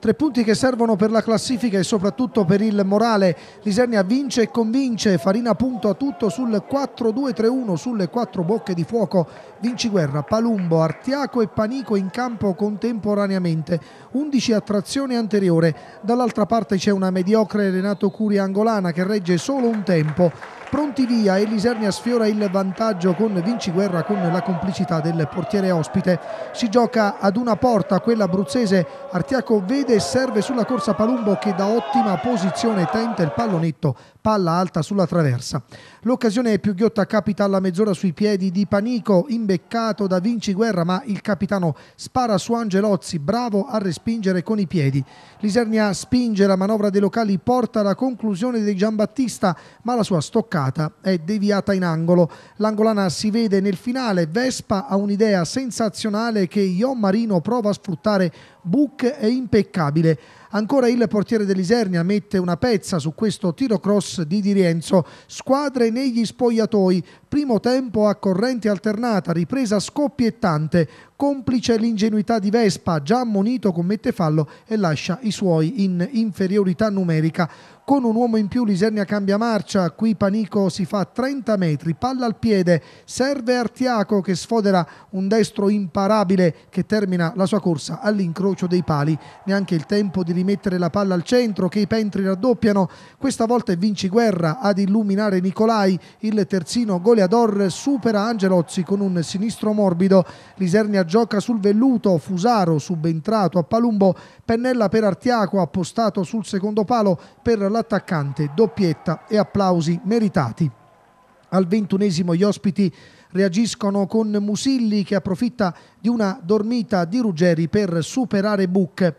Tre punti che servono per la classifica e soprattutto per il morale. Lisernia vince e convince. Farina punto a tutto sul 4-2-3-1 sulle quattro bocche di fuoco. Vinci Guerra, Palumbo, Artiaco e Panico in campo contemporaneamente. 11 a trazione anteriore. Dall'altra parte c'è una mediocre Renato Curi Angolana che regge solo un tempo. Pronti via, e l'Isernia sfiora il vantaggio con Vinci Guerra con la complicità del portiere ospite. Si gioca ad una porta, quella abruzzese. Artiaco vede e serve sulla corsa Palumbo che da ottima posizione tenta il pallonetto, palla alta sulla traversa. L'occasione più ghiotta capita alla mezz'ora sui piedi di Panico, imbeccato da Vinci Guerra ma il capitano spara su Angelozzi, bravo a respingere con i piedi. Lisernia spinge la manovra dei locali, porta alla conclusione di Giambattista, ma la sua stoccata bloccata, è deviata in angolo. L'angolana si vede nel finale, Vespa ha un'idea sensazionale che Ion Marino prova a sfruttare Buc è impeccabile. Ancora il portiere dell'Isernia mette una pezza su questo tiro cross di Di Rienzo. Squadre negli spogliatoi, primo tempo a corrente alternata, ripresa scoppiettante, complice l'ingenuità di Vespa, già ammonito commette fallo e lascia i suoi in inferiorità numerica. Con un uomo in più l'Isernia cambia marcia, qui Panico si fa 30 metri, palla al piede, serve Artiaco che sfodera un destro imparabile che termina la sua corsa all'incrocio Ferruccio dei pali. Neanche il tempo di rimettere la palla al centro che i pentri raddoppiano. Questa volta è Vinci Guerra ad illuminare Nicolai. Il terzino goleador supera Angelozzi con un sinistro morbido. Lisernia gioca sul velluto. Fusaro subentrato a Palumbo. Pennella per Artiaco appostato sul secondo palo per l'attaccante. Doppietta e applausi meritati. Al ventunesimo gli ospiti reagiscono con Musilli che approfitta di una dormita di Ruggeri per superare Buc.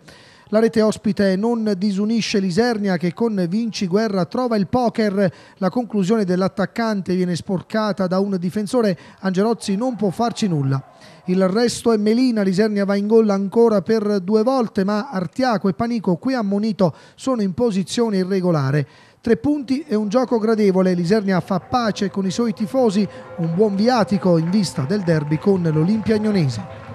La rete ospite non disunisce Lisernia che con Vinci Guerra trova il poker. La conclusione dell'attaccante viene sporcata da un difensore. Angelozzi non può farci nulla. Il resto è Melina, Lisernia va in gol ancora per due volte, ma Artiaco e Panico qui ammonito sono in posizione irregolare. Tre punti e un gioco gradevole, l'Isernia fa pace con i suoi tifosi, un buon viatico in vista del derby con l'Olimpia Agnonese.